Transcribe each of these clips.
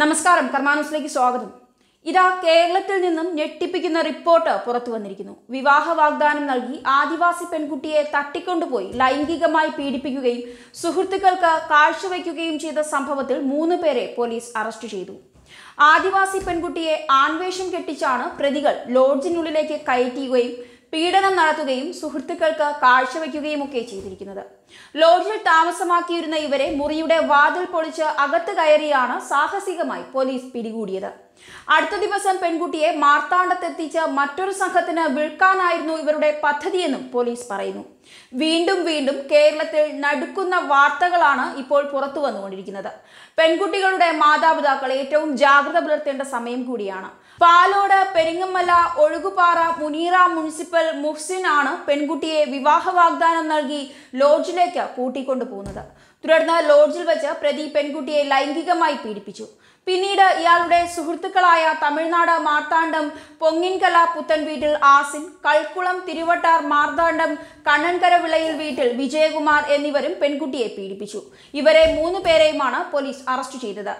നമസ്കാരം കർമാനുസിലേക്ക് സ്വാഗതം ഇതാ കേരളത്തിൽ നിന്നും ഞെട്ടിപ്പിക്കുന്ന റിപ്പോർട്ട് പുറത്തു വന്നിരിക്കുന്നു വിവാഹ വാഗ്ദാനം നൽകി ആദിവാസി പെൺകുട്ടിയെ തട്ടിക്കൊണ്ടുപോയി ലൈംഗികമായി പീഡിപ്പിക്കുകയും സുഹൃത്തുക്കൾക്ക് കാഴ്ചവെക്കുകയും ചെയ്ത സംഭവത്തിൽ മൂന്ന് പേരെ പോലീസ് അറസ്റ്റ് ചെയ്തു ആദിവാസി പെൺകുട്ടിയെ ആൺവേഷം കെട്ടിച്ചാണ് പ്രതികൾ ലോഡ്ജിനുള്ളിലേക്ക് കയറ്റിയുകയും പീഡനം നടത്തുകയും സുഹൃത്തുക്കൾക്ക് കാഴ്ചവെക്കുകയും ഒക്കെ ചെയ്തിരിക്കുന്നത് ലോഡ്ജിൽ താമസമാക്കിയിരുന്ന ഇവരെ മുറിയുടെ വാതിൽ പൊളിച്ച് അകത്ത് കയറിയാണ് സാഹസികമായി പോലീസ് പിടികൂടിയത് അടുത്ത ദിവസം പെൺകുട്ടിയെ മാർത്താണ്ഡത്തെത്തിച്ച് മറ്റൊരു സംഘത്തിന് വിൽക്കാനായിരുന്നു ഇവരുടെ പദ്ധതിയെന്നും പോലീസ് പറയുന്നു വീണ്ടും വീണ്ടും കേരളത്തിൽ നടുക്കുന്ന വാർത്തകളാണ് ഇപ്പോൾ പുറത്തു വന്നുകൊണ്ടിരിക്കുന്നത് പെൺകുട്ടികളുടെ മാതാപിതാക്കൾ ഏറ്റവും ജാഗ്രത പുലർത്തേണ്ട സമയം കൂടിയാണ് പാലോട് പെരിങ്ങമ്മല ഒഴുകുപാറ മുനീറ മുനിസിപ്പൽ മുഹ്സിൻ ആണ് പെൺകുട്ടിയെ വിവാഹ വാഗ്ദാനം നൽകി ലോഡ്ജിലേക്ക് കൂട്ടിക്കൊണ്ടു പോകുന്നത് തുടർന്ന് ലോഡ്ജിൽ വെച്ച് പ്രതി പെൺകുട്ടിയെ ലൈംഗികമായി പീഡിപ്പിച്ചു പിന്നീട് ഇയാളുടെ സുഹൃത്തുക്കളായ തമിഴ്നാട് മാർത്താണ്ഡം പൊങ്ങിൻകല പുത്തൻ വീട്ടിൽ ആസിൻ കൽക്കുളം തിരുവട്ടാർ മാർത്താണ്ഡം കണ്ണൻകര വിളയിൽ വീട്ടിൽ വിജയകുമാർ എന്നിവരും പെൺകുട്ടിയെ പീഡിപ്പിച്ചു ഇവരെ മൂന്ന് പേരെയുമാണ് പോലീസ് അറസ്റ്റ് ചെയ്തത്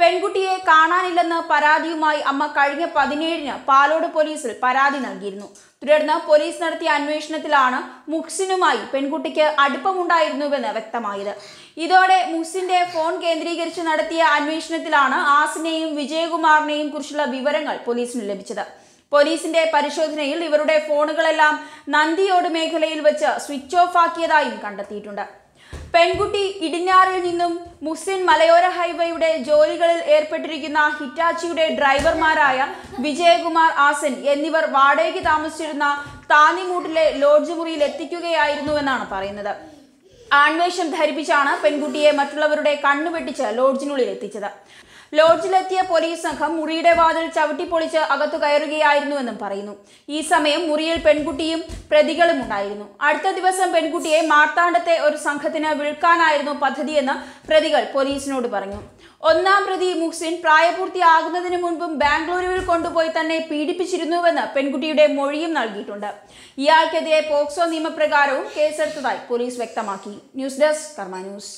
പെൺകുട്ടിയെ കാണാനില്ലെന്ന് പരാതിയുമായി അമ്മ കഴിഞ്ഞ പതിനേഴിന് പാലോട് പോലീസിൽ പരാതി നൽകിയിരുന്നു തുടർന്ന് പോലീസ് നടത്തിയ അന്വേഷണത്തിലാണ് മുഹ്സിനുമായി പെൺകുട്ടിക്ക് അടുപ്പമുണ്ടായിരുന്നുവെന്ന് വ്യക്തമായത് ഇതോടെ മുഹ്സിന്റെ ഫോൺ കേന്ദ്രീകരിച്ച് നടത്തിയ അന്വേഷണത്തിലാണ് ആസിനെയും വിജയകുമാറിനെയും കുറിച്ചുള്ള വിവരങ്ങൾ പോലീസിന് ലഭിച്ചത് പോലീസിന്റെ പരിശോധനയിൽ ഇവരുടെ ഫോണുകളെല്ലാം നന്ദിയോട് മേഖലയിൽ വെച്ച് സ്വിച്ച് ഓഫ് ആക്കിയതായും കണ്ടെത്തിയിട്ടുണ്ട് പെൺകുട്ടി ഇടിഞ്ഞാറിൽ നിന്നും മുസ്ലിം മലയോര ഹൈവേയുടെ ജോലികളിൽ ഏർപ്പെട്ടിരിക്കുന്ന ഹിറ്റാച്ചിയുടെ ഡ്രൈവർമാരായ വിജയകുമാർ ആസൻ എന്നിവർ വാടകയ്ക്ക് താമസിച്ചിരുന്ന താനിമൂട്ടിലെ ലോഡ്ജ് മുറിയിൽ എത്തിക്കുകയായിരുന്നുവെന്നാണ് പറയുന്നത് ആൺവേഷം ധരിപ്പിച്ചാണ് പെൺകുട്ടിയെ മറ്റുള്ളവരുടെ കണ്ണുവെട്ടിച്ച് ലോഡ്ജിനുള്ളിൽ എത്തിച്ചത് ലോഡ്ജിലെത്തിയ പോലീസ് സംഘം മുറിയുടെ വാതിൽ ചവിട്ടിപ്പൊളിച്ച് അകത്തു കയറുകയായിരുന്നുവെന്നും പറയുന്നു ഈ സമയം മുറിയിൽ പെൺകുട്ടിയും പ്രതികളും ഉണ്ടായിരുന്നു അടുത്ത ദിവസം പെൺകുട്ടിയെ മാർത്താണ്ഡത്തെ ഒരു സംഘത്തിന് വിൽക്കാനായിരുന്നു പദ്ധതിയെന്ന് പ്രതികൾ പോലീസിനോട് പറഞ്ഞു ഒന്നാം പ്രതി മുഹ്സിൻ പ്രായപൂർത്തിയാകുന്നതിന് മുൻപും ബാംഗ്ലൂരുവിൽ കൊണ്ടുപോയി തന്നെ പീഡിപ്പിച്ചിരുന്നുവെന്ന് പെൺകുട്ടിയുടെ മൊഴിയും നൽകിയിട്ടുണ്ട് ഇയാൾക്കെതിരെ പോക്സോ നിയമപ്രകാരവും കേസെടുത്തതായി പോലീസ് വ്യക്തമാക്കി ന്യൂസ് ഡെസ്ക് കർമ്മ ന്യൂസ്